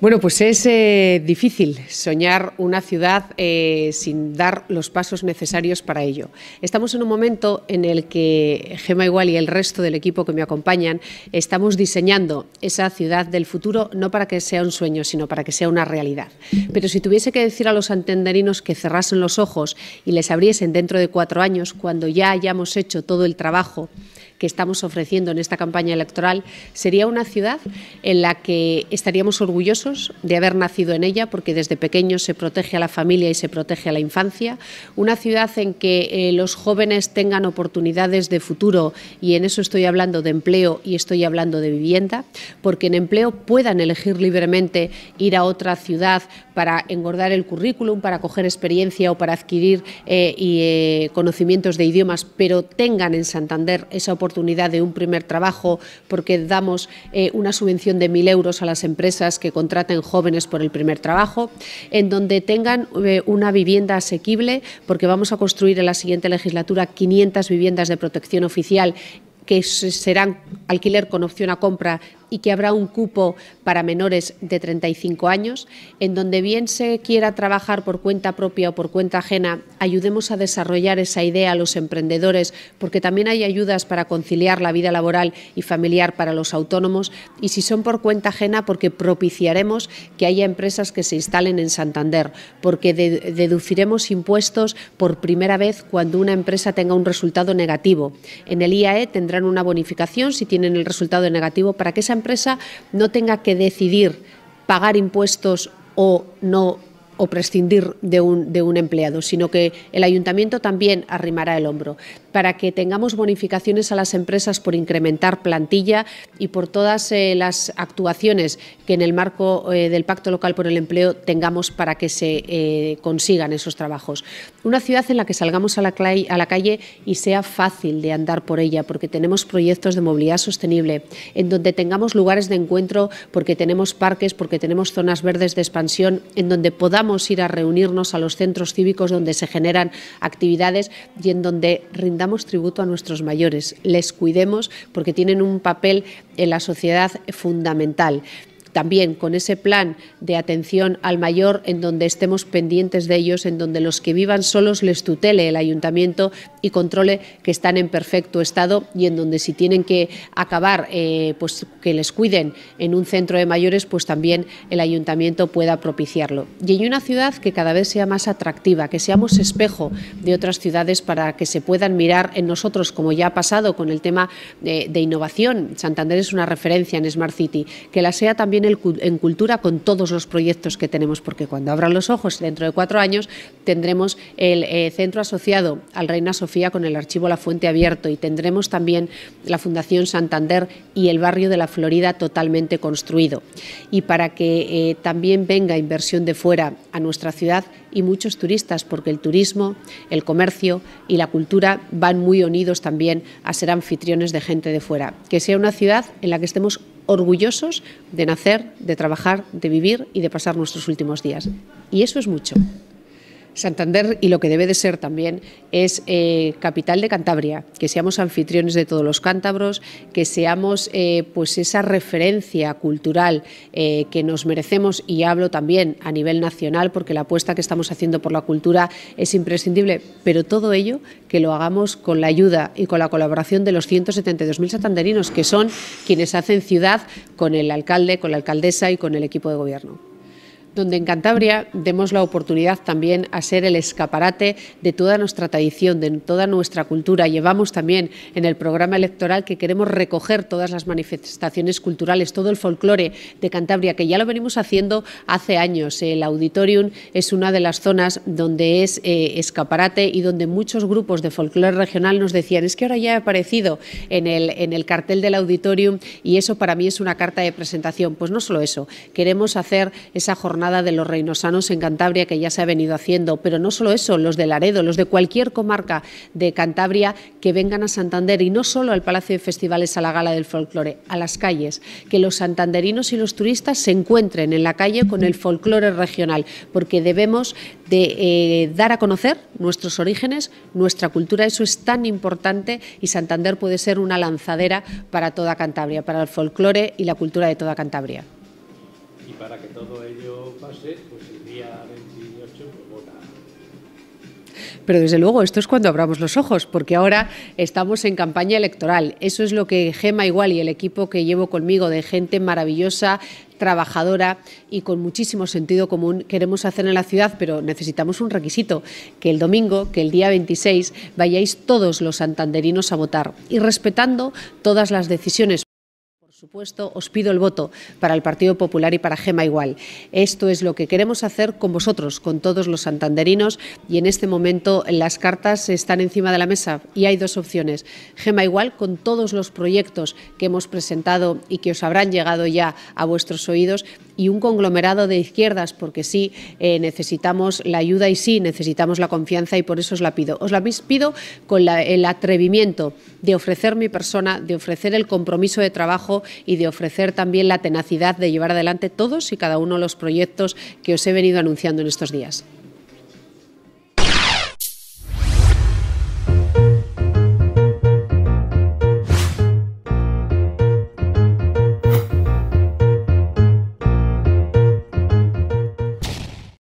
Bueno, pues es eh, difícil soñar una ciudad eh, sin dar los pasos necesarios para ello. Estamos en un momento en el que Gema Igual y el resto del equipo que me acompañan estamos diseñando esa ciudad del futuro no para que sea un sueño, sino para que sea una realidad. Pero si tuviese que decir a los antenderinos que cerrasen los ojos y les abriesen dentro de cuatro años, cuando ya hayamos hecho todo el trabajo que estamos ofreciendo en esta campaña electoral sería una ciudad en la que estaríamos orgullosos de haber nacido en ella, porque desde pequeños se protege a la familia y se protege a la infancia, una ciudad en que eh, los jóvenes tengan oportunidades de futuro, y en eso estoy hablando de empleo y estoy hablando de vivienda, porque en empleo puedan elegir libremente ir a otra ciudad para engordar el currículum, para coger experiencia o para adquirir eh, y, eh, conocimientos de idiomas, pero tengan en Santander esa oportunidad de un primer trabajo porque damos eh, una subvención de 1.000 euros a las empresas que contraten jóvenes por el primer trabajo, en donde tengan eh, una vivienda asequible, porque vamos a construir en la siguiente legislatura 500 viviendas de protección oficial que serán alquiler con opción a compra y que habrá un cupo para menores de 35 años, en donde bien se quiera trabajar por cuenta propia o por cuenta ajena, ayudemos a desarrollar esa idea a los emprendedores, porque también hay ayudas para conciliar la vida laboral y familiar para los autónomos, y si son por cuenta ajena, porque propiciaremos que haya empresas que se instalen en Santander, porque deduciremos impuestos por primera vez cuando una empresa tenga un resultado negativo. En el IAE tendrán una bonificación si tienen el resultado negativo para que esa empresa no tenga que decidir pagar impuestos o no o prescindir de un, de un empleado, sino que el ayuntamiento también arrimará el hombro para que tengamos bonificaciones a las empresas por incrementar plantilla y por todas eh, las actuaciones que en el marco eh, del Pacto Local por el Empleo tengamos para que se eh, consigan esos trabajos. Una ciudad en la que salgamos a la, a la calle y sea fácil de andar por ella, porque tenemos proyectos de movilidad sostenible, en donde tengamos lugares de encuentro, porque tenemos parques, porque tenemos zonas verdes de expansión, en donde podamos ir a reunirnos a los centros cívicos donde se generan actividades y en donde rindamos ...damos tributo a nuestros mayores, les cuidemos porque tienen un papel en la sociedad fundamental también con ese plan de atención al mayor en donde estemos pendientes de ellos, en donde los que vivan solos les tutele el ayuntamiento y controle que están en perfecto estado y en donde si tienen que acabar, eh, pues que les cuiden en un centro de mayores, pues también el ayuntamiento pueda propiciarlo. Y en una ciudad que cada vez sea más atractiva, que seamos espejo de otras ciudades para que se puedan mirar en nosotros, como ya ha pasado con el tema eh, de innovación. Santander es una referencia en Smart City, que la sea también en cultura con todos los proyectos que tenemos, porque cuando abran los ojos, dentro de cuatro años, tendremos el eh, centro asociado al Reina Sofía con el archivo La Fuente abierto y tendremos también la Fundación Santander y el barrio de la Florida totalmente construido. Y para que eh, también venga inversión de fuera a nuestra ciudad y muchos turistas, porque el turismo, el comercio y la cultura van muy unidos también a ser anfitriones de gente de fuera. Que sea una ciudad en la que estemos orgullosos de nacer, de trabajar, de vivir y de pasar nuestros últimos días. Y eso es mucho. Santander y lo que debe de ser también es eh, capital de Cantabria, que seamos anfitriones de todos los cántabros, que seamos eh, pues esa referencia cultural eh, que nos merecemos y hablo también a nivel nacional porque la apuesta que estamos haciendo por la cultura es imprescindible, pero todo ello que lo hagamos con la ayuda y con la colaboración de los 172.000 santanderinos que son quienes hacen ciudad con el alcalde, con la alcaldesa y con el equipo de gobierno donde en Cantabria demos la oportunidad también a ser el escaparate de toda nuestra tradición, de toda nuestra cultura. Llevamos también en el programa electoral que queremos recoger todas las manifestaciones culturales, todo el folclore de Cantabria, que ya lo venimos haciendo hace años. El auditorium es una de las zonas donde es eh, escaparate y donde muchos grupos de folclore regional nos decían, es que ahora ya ha aparecido en el, en el cartel del auditorium y eso para mí es una carta de presentación. Pues no solo eso, queremos hacer esa jornada nada de los reinosanos en Cantabria que ya se ha venido haciendo, pero no solo eso, los de Laredo, los de cualquier comarca de Cantabria que vengan a Santander y no solo al Palacio de Festivales, a la Gala del Folclore, a las calles, que los santanderinos y los turistas se encuentren en la calle con el folclore regional, porque debemos de eh, dar a conocer nuestros orígenes, nuestra cultura, eso es tan importante y Santander puede ser una lanzadera para toda Cantabria, para el folclore y la cultura de toda Cantabria y para que todo ello pase, pues el día 28 pues vota pero desde luego esto es cuando abramos los ojos, porque ahora estamos en campaña electoral. Eso es lo que Gema igual y el equipo que llevo conmigo de gente maravillosa trabajadora y con muchísimo sentido común queremos hacer en la ciudad, pero necesitamos un requisito, que el domingo, que el día 26, vayáis todos los santanderinos a votar y respetando todas las decisiones supuesto, os pido el voto para el Partido Popular y para Gema Igual. Esto es lo que queremos hacer con vosotros, con todos los santanderinos, y en este momento las cartas están encima de la mesa y hay dos opciones. Gema Igual, con todos los proyectos que hemos presentado y que os habrán llegado ya a vuestros oídos, y un conglomerado de izquierdas, porque sí eh, necesitamos la ayuda y sí necesitamos la confianza y por eso os la pido. Os la pido con el atrevimiento de ofrecer mi persona, de ofrecer el compromiso de trabajo y de ofrecer también la tenacidad de llevar adelante todos y cada uno de los proyectos que os he venido anunciando en estos días.